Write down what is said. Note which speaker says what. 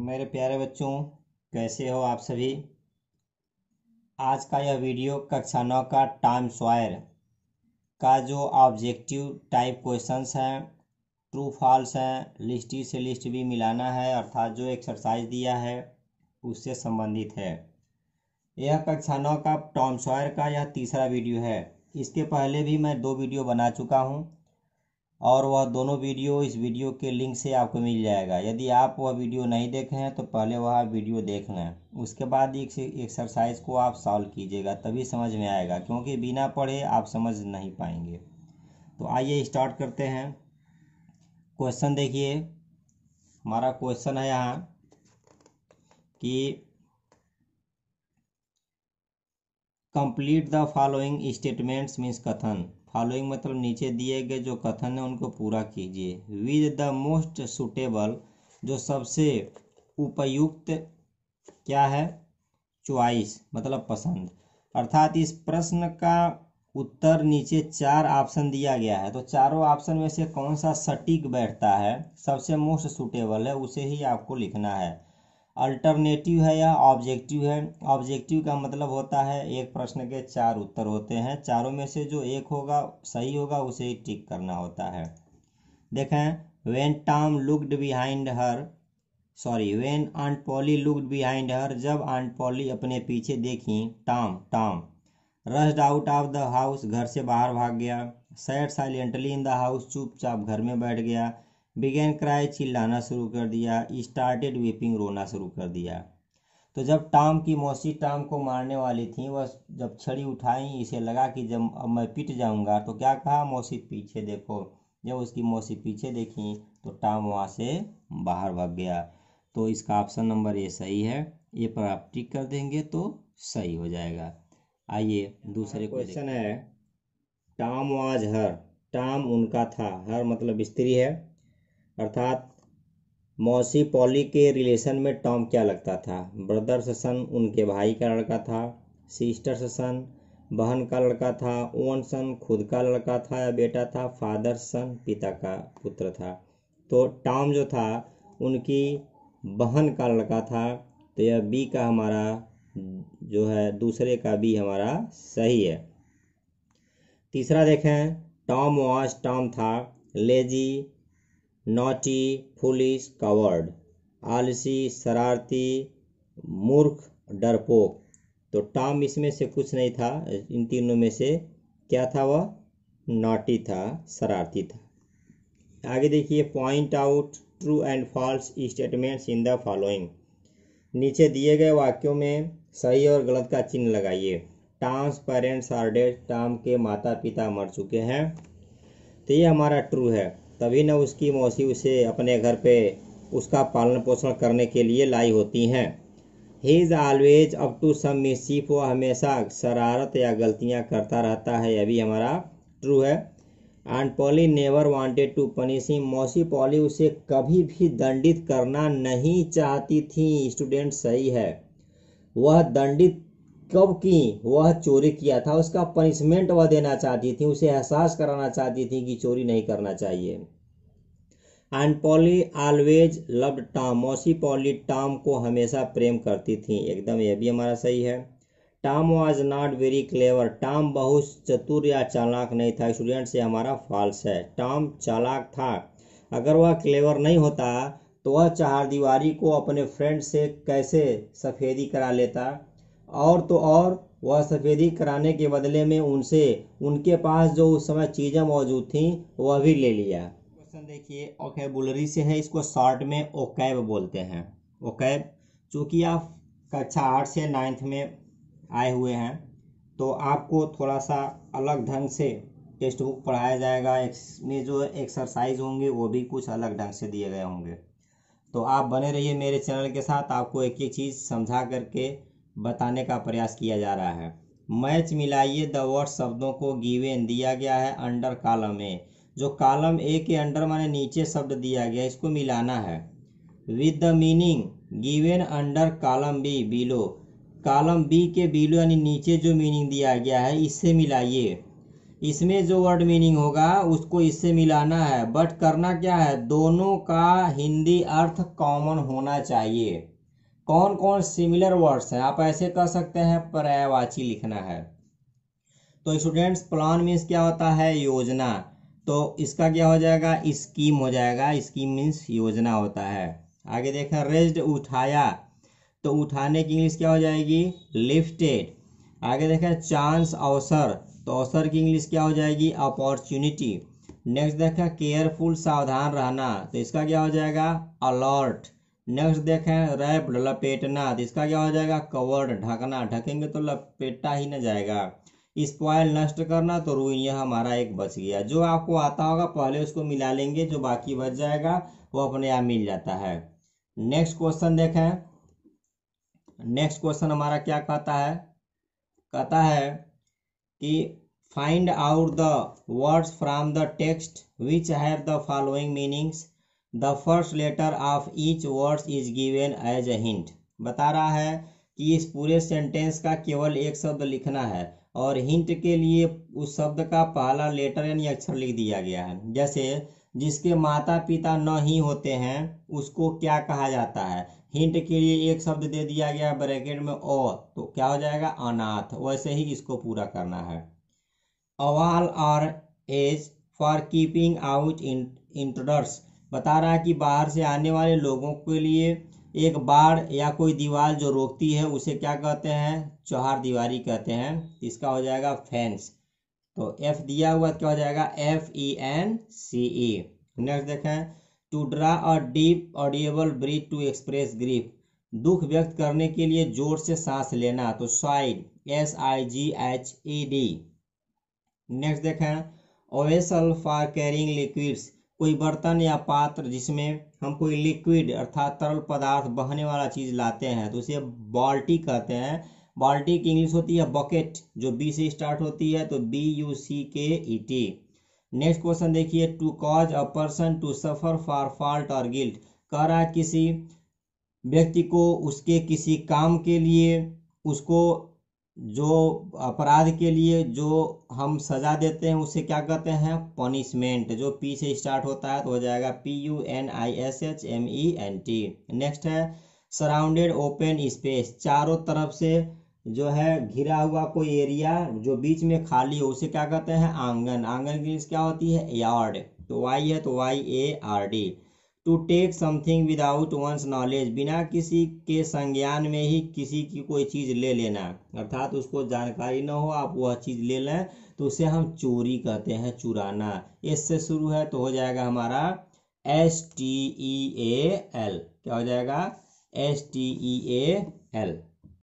Speaker 1: मेरे प्यारे बच्चों कैसे हो आप सभी आज का यह वीडियो कक्षा नौ का टाइम स्वायर का जो ऑब्जेक्टिव टाइप क्वेश्चंस हैं ट्रू फॉल्स हैं लिस्ट से लिस्ट भी मिलाना है अर्थात जो एक्सरसाइज दिया है उससे संबंधित है यह कक्षा नौ का टॉम स्वायर का यह तीसरा वीडियो है इसके पहले भी मैं दो वीडियो बना चुका हूँ और वह दोनों वीडियो इस वीडियो के लिंक से आपको मिल जाएगा यदि आप वह वीडियो नहीं देखे हैं तो पहले वह वीडियो देख लें उसके बाद एक एक्सरसाइज को आप सॉल्व कीजिएगा तभी समझ में आएगा क्योंकि बिना पढ़े आप समझ नहीं पाएंगे तो आइए स्टार्ट करते हैं क्वेश्चन देखिए हमारा क्वेश्चन है यहाँ कि complete the following statements means कथन फॉलोइंग मतलब नीचे दिए गए जो कथन है उनको पूरा कीजिए विद द मोस्ट सुटेबल जो सबसे उपयुक्त क्या है च्वाइस मतलब पसंद अर्थात इस प्रश्न का उत्तर नीचे चार ऑप्शन दिया गया है तो चारों ऑप्शन में से कौन सा सटीक बैठता है सबसे मोस्ट सुटेबल है उसे ही आपको लिखना है अल्टरनेटिव है या ऑब्जेक्टिव है ऑब्जेक्टिव का मतलब होता है एक प्रश्न के चार उत्तर होते हैं चारों में से जो एक होगा सही होगा उसे ही टिक करना होता है देखें when Tom looked behind her sorry when aunt Polly looked behind her जब आंट पॉली अपने पीछे देखी Tom Tom rushed out of the house घर से बाहर भाग गया sad silently in the house चुपचाप घर में बैठ गया बिगेन क्राई चिल्लाना शुरू कर दिया स्टार्टेड वीपिंग रोना शुरू कर दिया तो जब टॉम की मौसी टॉम को मारने वाली थी वह जब छड़ी उठाई इसे लगा कि जब अब मैं पिट जाऊंगा तो क्या कहा मौसी पीछे देखो जब उसकी मौसी पीछे देखी तो टॉम वहाँ से बाहर भाग गया तो इसका ऑप्शन नंबर ए सही है ये पर आप टिक कर देंगे तो सही हो जाएगा आइए दूसरे क्वेश्चन है टॉम वाज हर टॉम उनका था हर मतलब स्त्री है अर्थात मौसी पॉली के रिलेशन में टॉम क्या लगता था ब्रदर ससन उनके भाई का लड़का था सिस्टर ससन बहन का लड़का था ओन सन खुद का लड़का था या बेटा था फादर सन पिता का पुत्र था तो टॉम जो था उनकी बहन का लड़का था तो यह बी का हमारा जो है दूसरे का बी हमारा सही है तीसरा देखें टॉम वॉश टॉम था लेजी नॉटी फुलिस कवर्ड आलसी शरारती मूर्ख डरपोक तो टॉम इसमें से कुछ नहीं था इन तीनों में से क्या था वह नॉटी था शरारती था आगे देखिए point out true and false statements in the following नीचे दिए गए वाक्यों में सही और गलत का चिन्ह लगाइए Tom's parents are dead Tom के माता पिता मर चुके हैं तो ये हमारा ट्रू है तभी न उसकी मौसी उसे अपने घर पे उसका पालन पोषण करने के लिए लाई होती हैं he is always up to some mischief वो हमेशा शरारत या गलतियाँ करता रहता है यह भी हमारा ट्रू है and Polly never wanted to punish him मौसी पॉली उसे कभी भी दंडित करना नहीं चाहती थी स्टूडेंट सही है वह दंडित कब की वह चोरी किया था उसका पनिशमेंट वह देना चाहती थी उसे एहसास कराना चाहती थी कि चोरी नहीं करना चाहिए and Polly always loved Tom मौसी पॉली टॉम को हमेशा प्रेम करती थी एकदम यह भी हमारा सही है Tom was not very clever Tom बहुत चतुर या चालाक नहीं था स्टूडेंट से हमारा फॉल्स है टॉम चालाक था अगर वह क्लेवर नहीं होता तो वह चार दीवारी को अपने फ्रेंड से कैसे सफ़ेदी करा लेता और तो और वह सफेदी कराने के बदले में उनसे उनके पास जो उस समय चीज़ें मौजूद थीं वह भी ले लिया क्वेश्चन देखिए ओकेबुलरी से है इसको शॉर्ट में ओकैब बोलते हैं ओकैब चूँकि आप कक्षा आठ से नाइन्थ में आए हुए हैं तो आपको थोड़ा सा अलग ढंग से टेक्स्ट बुक पढ़ाया जाएगा इसमें जो एक्सरसाइज होंगे वो भी कुछ अलग ढंग से दिए गए होंगे तो आप बने रहिए मेरे चैनल के साथ आपको एक एक चीज़ समझा करके बताने का प्रयास किया जा रहा है मैच मिलाइए द वर्ड शब्दों को गिवेन दिया गया है अंडर कॉलम ए जो कॉलम ए के अंडर माने नीचे शब्द दिया गया इसको मिलाना है with the meaning given under column B below column B के बिलो यानी नीचे जो मीनिंग दिया गया है इससे मिलाइए इसमें जो वर्ड मीनिंग होगा उसको इससे मिलाना है बट करना क्या है दोनों का हिंदी अर्थ कॉमन होना चाहिए कौन कौन सिमिलर वर्ड्स हैं आप ऐसे कह सकते हैं पर्यायवाची लिखना है तो स्टूडेंट्स प्लान मीन्स क्या होता है योजना तो इसका क्या हो जाएगा स्कीम हो जाएगा स्कीम मीन्स योजना होता है आगे देखें रेस्ड उठाया तो उठाने की इंग्लिश क्या हो जाएगी लिफ्टेड आगे देखें चांस अवसर तो अवसर की इंग्लिश क्या हो जाएगी अपॉर्चुनिटी नेक्स्ट देखें केयरफुल सावधान रहना तो इसका क्या हो जाएगा अलर्ट नेक्स्ट देखें रैप लपेटना तो इसका क्या हो जाएगा कवर्ड ढकना ढकेंगे तो लपेटा ही ना जाएगा स्पॉयल नष्ट करना तो रुई यह हमारा एक बच गया जो आपको आता होगा पहले उसको मिला लेंगे जो बाकी बच जाएगा वो अपने आप मिल जाता है नेक्स्ट क्वेश्चन देखें नेक्स्ट क्वेश्चन हमारा क्या कहता है कहता है कि find out the words from the text which have the following meanings the first letter of each words is given as a hint बता रहा है कि इस पूरे सेंटेंस का केवल एक शब्द लिखना है और हिंट के लिए उस शब्द का पहला लेटर यानी अक्षर लिख दिया गया है जैसे जिसके माता पिता न ही होते हैं उसको क्या कहा जाता है हिंट के लिए एक शब्द दे दिया गया ब्रैकेट में ओ तो क्या हो जाएगा अनाथ वैसे ही इसको पूरा करना है अवाल और edge for keeping out intruders बता रहा है कि बाहर से आने वाले लोगों के लिए एक बाड़ या कोई दीवार जो रोकती है उसे क्या कहते हैं चौहार दीवारी कहते हैं इसका हो जाएगा फेंस तो एफ दिया हुआ क्या हो जाएगा F E N C E next देखें to draw a deep audible breath to express grief दुख व्यक्त करने के लिए जोर से सांस लेना तो sighed S I G H E D next देखें ओवेसल फॉर कैरिंग लिक्विड्स कोई बर्तन या पात्र जिसमें हम कोई लिक्विड अर्थात तरल पदार्थ बहने वाला चीज़ लाते हैं तो उसे बाल्टी कहते हैं बाल्टी की इंग्लिश होती है बकेट जो बी से स्टार्ट होती है तो B U C K E T next question देखिए to cause a person to suffer for fault और गिल्ट कह रहा है किसी व्यक्ति को उसके किसी काम के लिए उसको जो अपराध के लिए जो हम सज़ा देते हैं उसे क्या कहते हैं पनिशमेंट जो पी से स्टार्ट होता है तो हो जाएगा P U N I S H M E N T next है सराउंडेड ओपन स्पेस चारों तरफ से जो है घिरा हुआ कोई एरिया जो बीच में खाली हो उसे क्या कहते हैं आंगन आंगन की क्या होती है यार्ड तो वाई है तो Y A R D to take something without one's knowledge बिना किसी के संज्ञान में ही किसी की कोई चीज़ ले लेना अर्थात उसको जानकारी ना हो आप वह चीज़ ले लें तो उसे हम चोरी कहते हैं चुराना एस से शुरू है तो हो जाएगा हमारा S T E A L क्या हो जाएगा एस टी ई एल